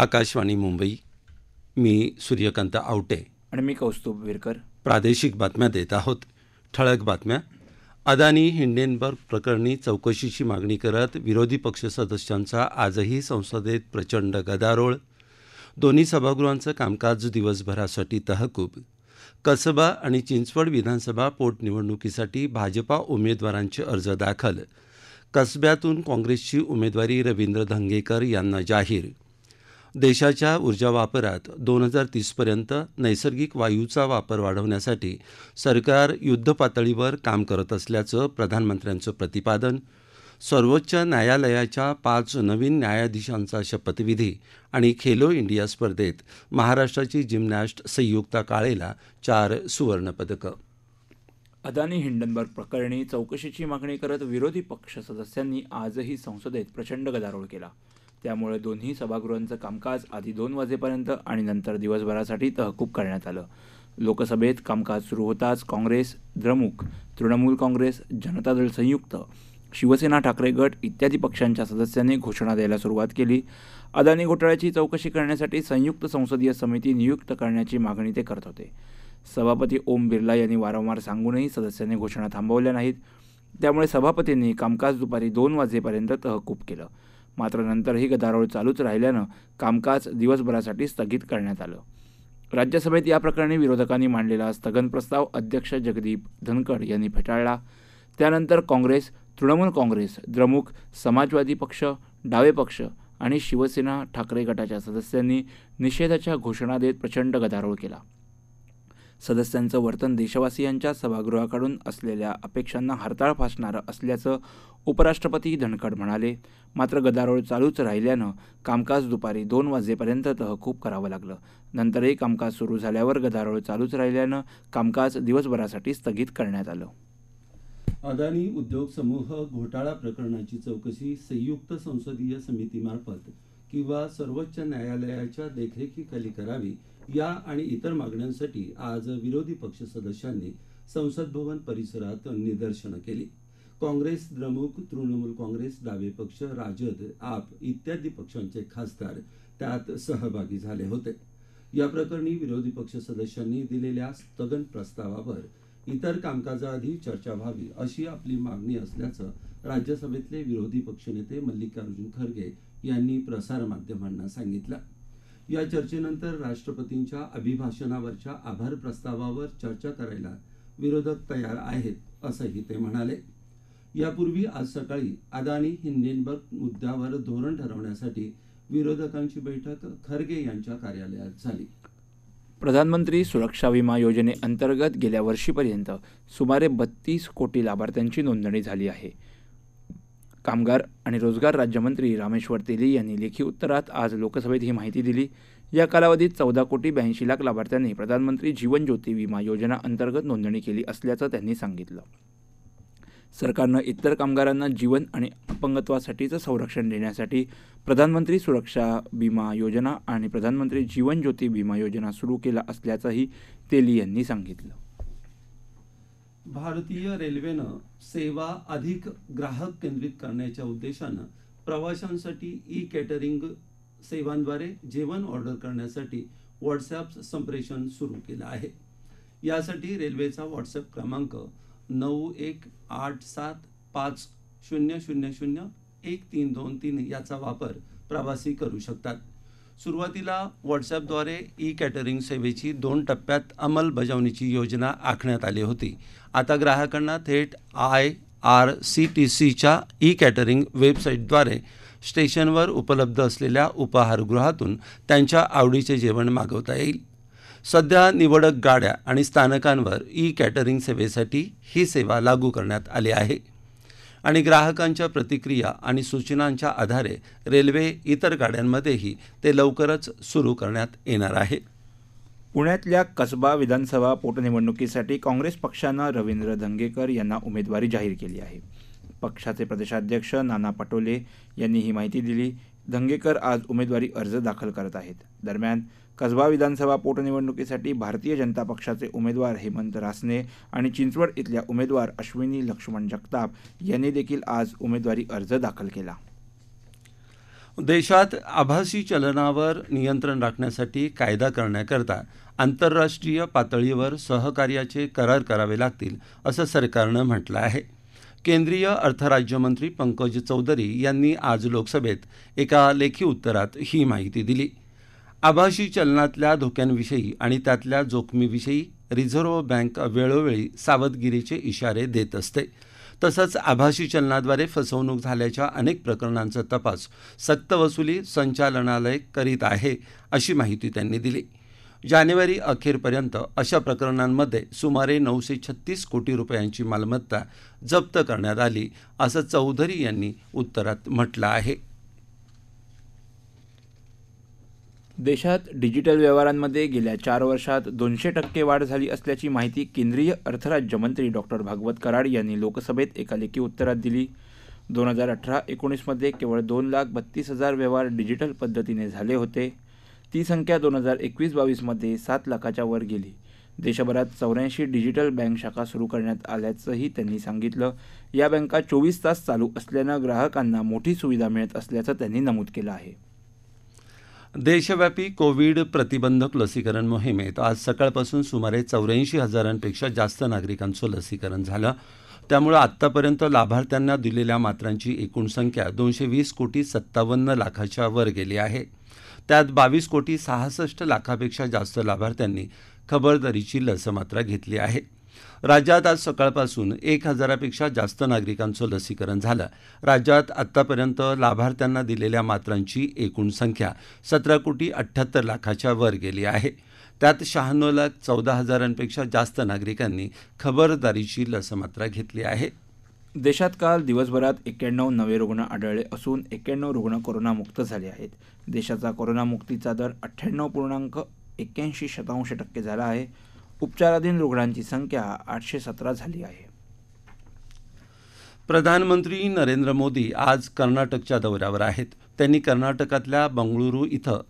आकाशवाणी मुंबई मी सूर्यकांत आवटे आणि मी कौस्तुभ विरकर प्रादेशिक बातम्या देत आहोत ठळक बातम्या अदानी हिंडेनबर्ग प्रकरणी चौकशीची मागणी करत विरोधी पक्ष सदस्यांचा आजही संसदेत प्रचंड गदारोळ दोन्ही सभागृहांचं कामकाज दिवसभरासाठी तहकूब कसबा आणि चिंचवड विधानसभा पोटनिवडणुकीसाठी भाजपा उमेदवारांचे अर्ज दाखल कसब्यातून काँग्रेसची उमेदवारी रवींद्र धंगेकर यांना जाहीर देशाच्या ऊर्जा वापरात दोन हजार तीसपर्यंत नैसर्गिक वायूचा वापर वाढवण्यासाठी सरकार युद्धपातळीवर काम करत असल्याचं प्रधानमंत्र्यांचं प्रतिपादन सर्वोच्च न्यायालयाच्या पाच नवीन न्यायाधीशांचा शपथविधी आणि खेलो इंडिया स्पर्धेत महाराष्ट्राची जिमनॅस्ट संयुक्ता काळेला चार सुवर्णपदकं अदानी हिंडनबर्ग प्रकरणी चौकशीची मागणी करत विरोधी पक्ष सदस्यांनी आजही संसदेत प्रचंड गदारोळ केला त्यामुळे दोन्ही सभागृहांचं कामकाज आधी दोन वाजेपर्यंत आणि नंतर दिवसभरासाठी तहकूब करण्यात आलं लोकसभेत कामकाज सुरू होताच काँग्रेस द्रमुक तृणमूल काँग्रेस जनता दल संयुक्त शिवसेना ठाकरे गट इत्यादी पक्षांच्या सदस्यांनी घोषणा द्यायला सुरुवात केली अदानी घोटाळ्याची चौकशी करण्यासाठी संयुक्त संसदीय समिती नियुक्त करण्याची मागणी ते करत होते सभापती ओम बिर्ला यांनी वारंवार सांगूनही सदस्यांनी घोषणा थांबवल्या नाहीत त्यामुळे सभापतींनी कामकाज दुपारी दोन वाजेपर्यंत तहकूब केलं मात्र नंतरही गदारोळ चालूच राहिल्यानं कामकाज दिवसभरासाठी स्थगित करण्यात आलं राज्यसभेत या प्रकरणी विरोधकांनी मांडलेला स्थगन प्रस्ताव अध्यक्ष जगदीप धनखड यांनी फेटाळला त्यानंतर काँग्रेस तृणमूल काँग्रेस द्रमुक समाजवादी पक्ष डावे पक्ष आणि शिवसेना ठाकरे गटाच्या सदस्यांनी निषेधाच्या घोषणा देत प्रचंड गदारोळ केला सदस्यांचं वर्तन देशवासियांच्या सभागृहाकडून असलेल्या अपेक्षांना हरताळ फासणारं असल्याचं उपराष्ट्रपती धनखड म्हणाले मात्र गदारोळ चालूच राहिल्यानं कामकाज दुपारी दोन वाजेपर्यंत तहकूब करावं लागलं नंतरही कामकाज सुरू झाल्यावर गदारोळ चालूच राहिल्यानं कामकाज दिवसभरासाठी स्थगित करण्यात आलं अदानी उद्योग समूह घोटाळा प्रकरणाची चौकशी संयुक्त संसदीय समितीमार्फत किंवा सर्वोच्च न्यायालयाच्या देखरेखीखाली करावी या आणि इतर मागण्यांसाठी आज विरोधी पक्ष सदस्यांनी संसद भवन परिसरात निदर्शनं केली काँग्रेस द्रमुक तृणमूल काँग्रेस डावे पक्ष राजद आप इत्यादी पक्षांचे खासदार त्यात सहभागी झाले होते या प्रकरणी विरोधी पक्ष सदस्यांनी दिलेल्या स्थगन प्रस्तावावर इतर कामकाजाआधी चर्चा व्हावी अशी आपली मागणी असल्याचं राज्यसभेतले विरोधी पक्षनेते मल्लिकार्जुन खरगे यांनी प्रसार माध्यमांना सांगितलं या चर्चेनंतर राष्ट्रपतींच्या अभिभाषणावरच्या आभार प्रस्तावावर चर्चा करायला विरोधक तयार आहेत असंही ते म्हणाले यापूर्वी आज सकाळी अदानी हिंडेनबर्ग मुद्द्यावर धोरण ठरवण्यासाठी विरोधकांची बैठक खरगे यांच्या कार्यालयात झाली प्रधानमंत्री सुरक्षा विमा योजनेअंतर्गत गेल्या वर्षीपर्यंत सुमारे बत्तीस कोटी लाभार्थ्यांची नोंदणी झाली आहे कामगार आणि रोजगार राज्यमंत्री रामेश्वर तेली यांनी लेखी उत्तरात आज लोकसभेत ही माहिती दिली या कालावधीत चौदा कोटी ब्याऐंशी लाख लाभार्थ्यांनी प्रधानमंत्री जीवन ज्योती विमा योजना अंतर्गत नोंदणी केली असल्याचं त्यांनी सांगितलं सरकारनं इतर कामगारांना जीवन आणि अपंगत्वासाठीचं संरक्षण देण्यासाठी प्रधानमंत्री सुरक्षा विमा योजना आणि प्रधानमंत्री जीवन ज्योती विमा योजना सुरू केला असल्याचंही तेली यांनी सांगितलं भारतीय रेल्वेनं सेवा अधिक ग्राहक केंद्रित करण्याच्या उद्देशानं प्रवाशांसाठी ई कॅटरिंग सेवांद्वारे जेवण ऑर्डर करण्यासाठी व्हॉट्सॲप संप्रेषण सुरू केलं आहे यासाठी रेल्वेचा व्हॉट्सअप क्रमांक नऊ एक आठ सात पाच शून्य शून्य शून्य एक तीन दोन तीन याचा वापर प्रवासी करू शकतात सुरुवातीला व्हॉट्सॲपद्वारे ई कॅटरिंग सेवेची दोन टप्प्यात अंमलबजावणीची योजना आखण्यात आली होती आता ग्राहकांना थेट आय आर सी टी सीच्या ई कॅटरिंग वेबसाईटद्वारे स्टेशनवर उपलब्ध असलेल्या उपाहारगृहातून त्यांच्या आवडीचे जेवण मागवता येईल सध्या निवडक गाड्या आणि स्थानकांवर ई कॅटरिंग सेवेसाठी ही सेवा लागू करण्यात आली आहे आणि ग्राहकांच्या प्रतिक्रिया आणि सूचनांच्या आधारे रेल्वे इतर गाड्यांमध्येही ते लवकरच सुरू करण्यात येणार आहे पुण्यातल्या कसबा विधानसभा पोटनिवडणुकीसाठी काँग्रेस पक्षानं रवींद्र धंगेकर यांना उमेदवारी जाहीर केली आहे पक्षाचे प्रदेशाध्यक्ष नाना पटोले यांनी ही माहिती दिली धंगेकर आज उमेदवारी अर्ज दाखल करत आहेत दरम्यान कसबा विधानसभा पोटनिवडणुकीसाठी भारतीय जनता पक्षाचे उमेदवार हेमंत रासने आणि चिंचवड इथल्या उमेदवार अश्विनी लक्ष्मण जगताप यांनी देखील आज उमेदवारी अर्ज दाखल केला देशात आभासी चलनावर नियंत्रण राखण्यासाठी कायदा करण्याकरता आंतरराष्ट्रीय पातळीवर सहकार्याचे करार करावे लागतील असं सरकारनं म्हटलं आहे केंद्रीय अर्थराज्यमंत्री पंकज चौधरी यांनी आज लोकसभेत एका लेखी उत्तरात ही माहिती दिली आभासी चलनातल्या धोक्यांविषयी आणि त्यातल्या जोखमीविषयी रिझर्व्ह बँक वेळोवेळी सावधगिरीचे इशारे देत असते तसंच आभासी चलनाद्वारे फसवणूक झाल्याच्या अनेक प्रकरणांचा तपास सक्तवसुली संचालनालय करीत आहे अशी माहिती त्यांनी दिली जानेवारी अखेरपर्यंत अशा प्रकरणांमध्ये सुमारे नऊशे छत्तीस कोटी रुपयांची मालमत्ता जप्त करण्यात आली असं चौधरी यांनी उत्तरात म्हटलं आहे देशात डिजिटल व्यवहारांमध्ये गेल्या चार वर्षात दोनशे टक्के वाढ झाली असल्याची माहिती केंद्रीय अर्थराज्यमंत्री डॉक्टर भागवत कराड यांनी लोकसभेत एका लेखी उत्तरात दिली दोन हजार अठरा एकोणीसमध्ये केवळ दोन लाख बत्तीस हजार व्यवहार डिजिटल पद्धतीने झाले होते ती संख्या दोन हजार एकवीस बावीसमध्ये सात लाखाच्या वर गेली देशभरात चौऱ्याऐंशी डिजिटल बँक शाखा सुरू करण्यात आल्याचंही त्यांनी सांगितलं या बँका चोवीस तास चालू असल्यानं ग्राहकांना मोठी सुविधा मिळत असल्याचं त्यांनी नमूद केलं आहे देशव्यापी कोविड प्रतिबंधक लसीकरण मोहिमेत आज सकाळपासून सुमारे चौऱ्याऐंशी हजारांपेक्षा जास्त नागरिकांचं लसीकरण झालं त्यामुळं आत्तापर्यंत लाभार्थ्यांना दिलेल्या मात्रांची एकूण संख्या दोनशे वीस कोटी सत्तावन्न लाखाच्या वर गेली आहे त्यात बावीस कोटी सहासष्ट लाखापेक्षा जास्त लाभार्थ्यांनी खबरदारीची लस मात्रा घेतली आहे राज्यात आज सकाळपासून एक हजारापेक्षा जास्त नागरिकांचं लसीकरण झालं राज्यात आत्तापर्यंत लाभार्थ्यांना दिलेल्या मात्रांची एकूण संख्या सतरा कोटी अठ्ठ्याहत्तर लाखाच्या वर गेली आहे त्यात शहाण्णव लाख चौदा हजारांपेक्षा जास्त नागरिकांनी खबरदारीची लसमात्रा घेतली आहे देशात काल दिवसभरात एक्क्याण्णव नवे रुग्ण आढळले असून एक्क्याण्णव रुग्ण कोरोनामुक्त झाले आहेत देशाचा कोरोनामुक्तीचा दर अठ्ठ्याण्णव पूर्णांक एक्क्याऐंशी शतांश टक्के झाला आहे उपचाराधीन रुग्णांची संख्या आठशे सतरा झाली आहे प्रधानमंत्री नरेंद्र मोदी आज कर्नाटकच्या दौऱ्यावर आहेत त्यांनी कर्नाटकातल्या बंगळुरू इथं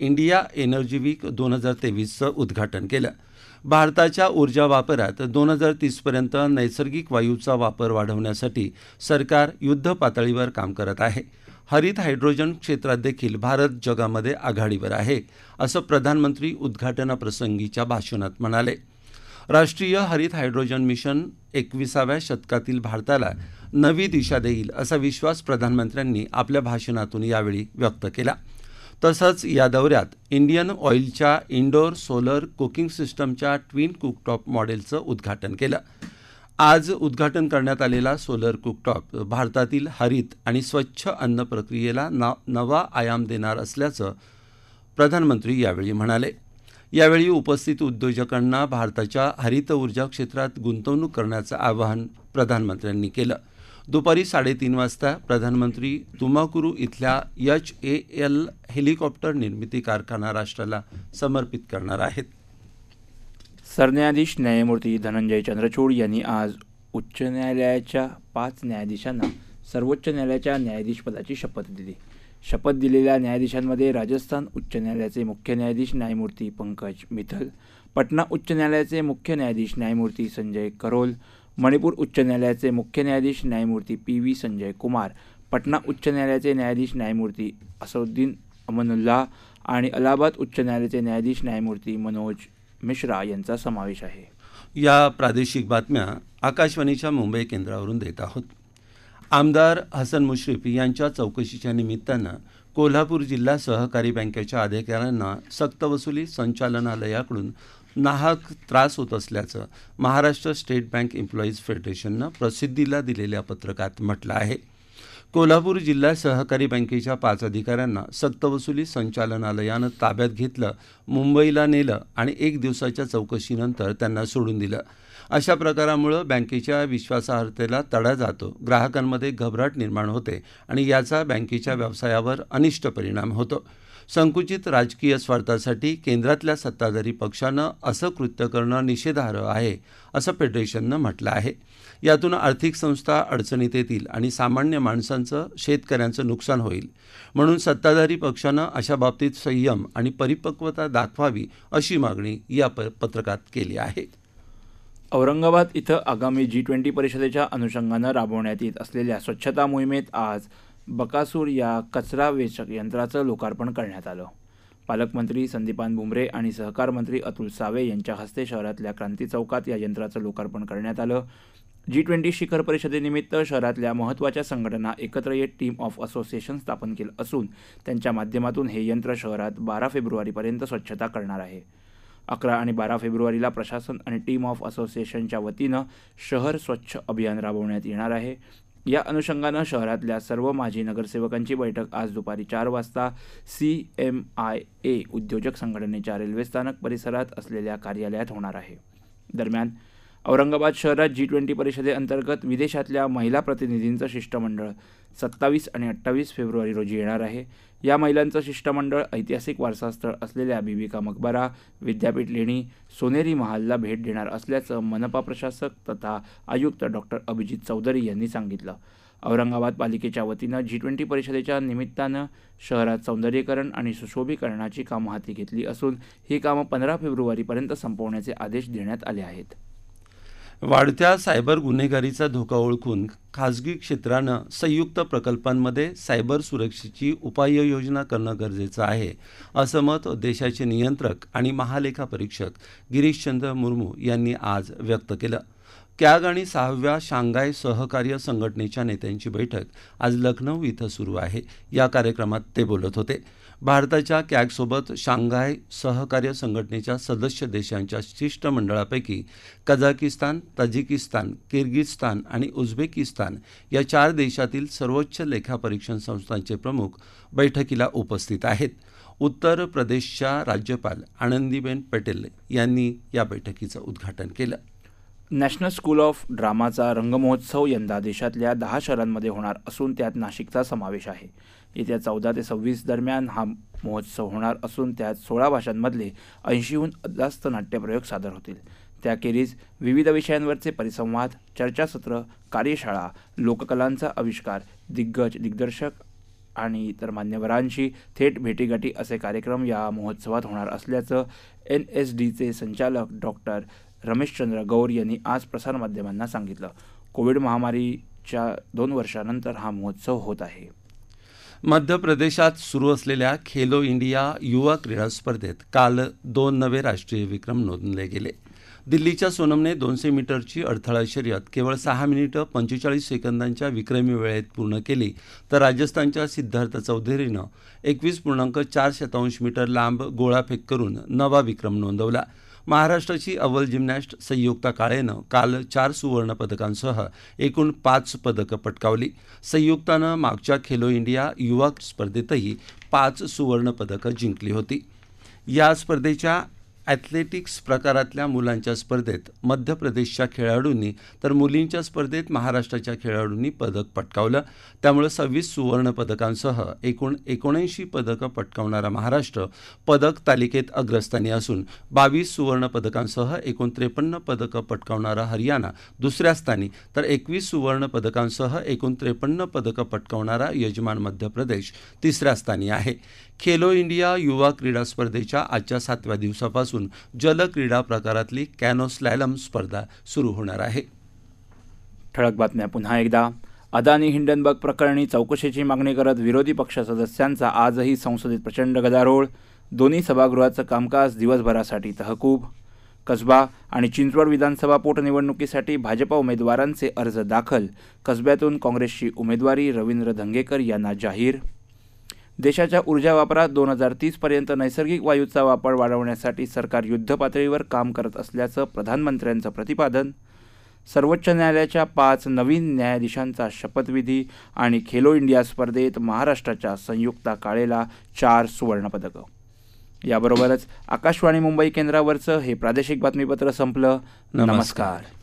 इंडिया एनर्जी वीक दोन हजार तेवीसचं उद्घाटन केलं भारताच्या ऊर्जा वापरात दोन हजार तीसपर्यंत नैसर्गिक वायूचा वापर वाढवण्यासाठी सरकार युद्ध पातळीवर काम करत आहे हरित हायड्रोजन क्षेत्रात देखील भारत जगामध्ये आघाडीवर आहे असं प्रधानमंत्री उद्घाटनाप्रसंगीच्या भाषणात म्हणाले राष्ट्रीय हरित हायड्रोजन मिशन एकविसाव्या शतकातील भारताला नवी दिशा देईल असा विश्वास प्रधानमंत्र्यांनी आपल्या भाषणातून यावेळी व्यक्त केला तसंच या दौऱ्यात इंडियन ऑइलच्या इंडोर सोलर कुकिंग सिस्टमच्या ट्विन कुकटॉप मॉडेलचं उद्घाटन केलं आज उद्घाटन करण्यात आलेला सोलर कुकटॉप भारतातील हरित आणि स्वच्छ अन्न प्रक्रियेला नवा आयाम देणार असल्याचं प्रधानमंत्री यावेळी म्हणाले यावेळी उपस्थित उद्योजकांना भारताच्या हरित ऊर्जा क्षेत्रात गुंतवणूक करण्याचं आवाहन प्रधानमंत्र्यांनी केलं दुपारी साडेतीन वाजता प्रधानमंत्री तुमाकुरू इथल्या यच ए एल हेलिकॉप्टर निर्मिती कारखाना राष्ट्राला समर्पित करणार आहेत सरन्यायाधीश न्यायमूर्ती धनंजय चंद्रचूड यांनी आज उच्च न्यायालयाच्या पाच न्यायाधीशांना सर्वोच्च न्यायालयाच्या न्यायाधीशपदाची शपथ दिली शपथ दिलेल्या न्यायाधीशांमध्ये राजस्थान उच्च न्यायालयाचे मुख्य न्यायाधीश न्यायमूर्ती पंकज मिथल पटना उच्च न्यायालयाचे मुख्य न्यायाधीश न्यायमूर्ती संजय करोल मणिपूर उच्च न्यायालयाचे मुख्य न्यायाधीश न्यायमूर्ती पी व्ही संजय कुमार पटना उच्च न्यायालयाचे न्यायाधीश न्यायमूर्ती असउद्दीन अमनुल्ला आणि अलाहाबाद उच्च न्यायालयाचे न्यायाधीश न्यायमूर्ती मनोज मिश्रा यांचा समावेश आहे या प्रादेशिक बातम्या आकाशवाणीच्या मुंबई केंद्रावरून देत आहोत आमदार हसन मुश्रीफ यांच्या चौकशीच्या निमित्तानं कोल्हापूर जिल्हा सहकारी बँकेच्या अधिकाऱ्यांना सक्तवसुली संचालनालयाकडून नाहक त्रास होत असल्याचं महाराष्ट्र स्टेट बँक एम्प्लॉईज फेडरेशननं प्रसिद्धीला दिलेल्या पत्रकात म्हटलं आहे कोल्हापूर जिल्हा सहकारी बँकेच्या पाच अधिकाऱ्यांना सक्तवसुली संचालनालयानं ताब्यात घेतलं मुंबईला नेलं आणि एक दिवसाच्या चौकशीनंतर त्यांना सोडून दिलं अशा प्रकारामुळं बँकेच्या विश्वासार्हतेला तडा जातो ग्राहकांमध्ये घबराट निर्माण होते आणि याचा बँकेच्या व्यवसायावर अनिष्ट परिणाम होतो संकुचित राजकीय स्वार्थासाठी केंद्रातल्या सत्ताधारी पक्षानं असं कृत्य करणं निषेधार्ह आहे असं फेडरेशननं म्हटलं आहे यातून आर्थिक संस्था अडचणीत येतील आणि सामान्य माणसांचं शेतकऱ्यांचं नुकसान होईल म्हणून सत्ताधारी पक्षानं अशा बाबतीत संयम आणि परिपक्वता दाखवावी अशी मागणी या प पत्रकात केली आहे औरंगाबाद इथं आगामी जी ट्वेंटी परिषदेच्या अनुषंगानं राबवण्यात येत असलेल्या स्वच्छता मोहिमेत आज बकासूर या कचरा वेचक यंत्राचं लोकार्पण करण्यात आलं पालकमंत्री संदीपान बुमरे आणि सहकार मंत्री अतुल सावे यांच्या हस्ते शहरातल्या क्रांती चौकात या यंत्राचं लोकार्पण करण्यात आलं जी ट्वेंटी शिखर परिषदेनिमित्त शहरातल्या महत्त्वाच्या संघटना एकत्र येत टीम ऑफ असोसिएशन स्थापन केलं असून त्यांच्या माध्यमातून हे यंत्र शहरात बारा फेब्रुवारीपर्यंत स्वच्छता करणार आहे अकरा आणि बारा फेब्रुवारीला प्रशासन आणि टीम ऑफ असोसिएशनच्या वतीनं शहर स्वच्छ अभियान राबवण्यात येणार आहे या अनुषंगानं शहरातल्या सर्व माजी नगरसेवकांची बैठक आज दुपारी चार वाजता सी एम आय ए उद्योजक संघटनेच्या रेल्वे स्थानक परिसरात असलेल्या कार्यालयात होणार आहे दरम्यान औरंगाबाद शहरात जी ट्वेंटी परिषदेअंतर्गत विदेशातल्या महिला प्रतिनिधींचं शिष्टमंडळ सत्तावीस आणि अठ्ठावीस फेब्रुवारी रोजी येणार आहे या महिलांचं शिष्टमंडळ ऐतिहासिक वारसास्थळ असलेल्या बिबिका मकबरा विद्यापीठ लेणी सोनेरी महालला भेट देणार असल्याचं मनपा प्रशासक तथा आयुक्त डॉक्टर अभिजित चौधरी यांनी सांगितलं औरंगाबाद पालिकेच्या वतीनं जी ट्वेंटी परिषदेच्या निमित्तानं शहरात सौंदर्यीकरण आणि सुशोभीकरणाची कामं हाती घेतली असून ही कामं पंधरा फेब्रुवारीपर्यंत संपवण्याचे आदेश देण्यात आले आहेत वाढत्या सायबर गुन्हेगारीचा धोका ओळखून खाजगी क्षेत्रानं संयुक्त प्रकल्पांमध्ये सायबर सुरक्षेची उपाययोजना करणं गरजेचं आहे असं मत देशाचे नियंत्रक आणि महालेखा परीक्षक गिरीशचंद्र मुर्मू यांनी आज व्यक्त केलं कॅग आणि सहाव्या शांघाय सहकार्य संघटनेच्या नेत्यांची बैठक आज लखनौ इथं सुरू आहे या कार्यक्रमात ते बोलत होते भारताच्या कॅगसोबत शांघाय सहकार्य संघटनेच्या सदस्य देशांच्या शिष्टमंडळापैकी कझाकिस्तान ताजिकिस्तान किर्गिजस्तान आणि उझबेकिस्तान या चार देशातील सर्वोच्च लेखापरीक्षण संस्थांचे प्रमुख बैठकीला उपस्थित आहेत उत्तर प्रदेशच्या राज्यपाल आनंदीबेन पटेल यांनी या बैठकीचं उद्घाटन केलं नॅशनल स्कूल ऑफ ड्रामाचा रंगमहोत्सव यंदा देशातल्या दहा शहरांमध्ये होणार असून त्यात नाशिकचा समावेश आहे येत्या चौदा ते सव्वीस दरम्यान हा महोत्सव होणार असून त्यात सोळा भाषांमधले ऐंशीहून जास्त नाट्यप्रयोग सादर होतील त्याखेरीज विविध विषयांवरचे परिसंवाद चर्चासत्र कार्यशाळा लोककलांचा आविष्कार दिग्गज दिग्दर्शक आणि इतर मान्यवरांशी थेट भेटीगाठी असे कार्यक्रम या महोत्सवात होणार असल्याचं एन एस डीचे संचालक डॉक्टर रमेशचंद्र गौर यांनी आज प्रसारमाध्यमांना सांगितलं कोविड महामारीच्या दोन वर्षानंतर हा महोत्सव होत आहे मध्य प्रदेशात सुरू असलेल्या खेलो इंडिया युवा क्रीडा स्पर्धेत काल दोन नवे राष्ट्रीय विक्रम नोंदले गेले दिल्लीच्या सोनमने दोनशे मीटरची अडथळा शर्यत केवळ सहा मिनिटं पंचेचाळीस सेकंदांच्या विक्रमी वेळेत पूर्ण केली तर राजस्थानच्या सिद्धार्थ चौधरीनं एकवीस पूर्णांक चार शतांश मीटर लांब गोळाफेक करून नवा विक्रम नोंदवला महाराष्ट्राची अव्वल जिम्नॅस्ट संयुक्ता काळेनं काल चार सुवर्ण पदकांसह एकूण पाच पदकं पटकावली संयुक्तानं मागच्या खेलो इंडिया युवा स्पर्धेतही पाच सुवर्ण जिंकली होती या स्पर्धेच्या ॲथलेटिक्स प्रकारातल्या मुलांच्या स्पर्धेत मध्य प्रदेशच्या खेळाडूंनी तर मुलींच्या स्पर्धेत महाराष्ट्राच्या खेळाडूंनी पदक पटकावलं त्यामुळे सव्वीस सुवर्ण पदकांसह एकूण एकोणऐंशी पदकं पटकावणारा महाराष्ट्र पदक तालिकेत अग्रस्थानी असून बावीस सुवर्ण पदकांसह एकूण त्रेपन्न पदकं पटकावणारा हरियाणा दुसऱ्या स्थानी तर एकवीस सुवर्ण पदकांसह एकूण त्रेपन्न पदकं पटकावणारा यजमान मध्य प्रदेश तिसऱ्या स्थानी आहे खेलो इंडिया युवा क्रीडा स्पर्धेच्या आजच्या सातव्या दिवसापासून आजपासून जलक्रीडा प्रकारातली कॅनो स्लॅलम स्पर्धा सुरू होणार आहे ठळक बातम्या पुन्हा एकदा अदानी हिंडनबर्ग प्रकरणी चौकशीची मागणी करत विरोधी पक्ष सदस्यांचा आजही संसदेत प्रचंड गदारोळ दोन्ही सभागृहाचं कामकाज दिवसभरासाठी तहकूब कसबा आणि चिंचवड विधानसभा पोटनिवडणुकीसाठी भाजपा उमेदवारांचे अर्ज दाखल कसब्यातून काँग्रेसची उमेदवारी रवींद्र धंगेकर यांना जाहीर देशाच्या ऊर्जा वापरात दोन हजार तीसपर्यंत नैसर्गिक वायूचा वापर वाढवण्यासाठी सरकार युद्धपातळीवर काम करत असल्याचं प्रधानमंत्र्यांचं प्रतिपादन सर्वोच्च न्यायालयाच्या पाच नवीन न्यायाधीशांचा शपथविधी आणि खेलो इंडिया स्पर्धेत महाराष्ट्राच्या संयुक्ता काळेला चार सुवर्णपदकं याबरोबरच आकाशवाणी मुंबई केंद्रावरचं हे प्रादेशिक बातमीपत्र संपलं नमस्कार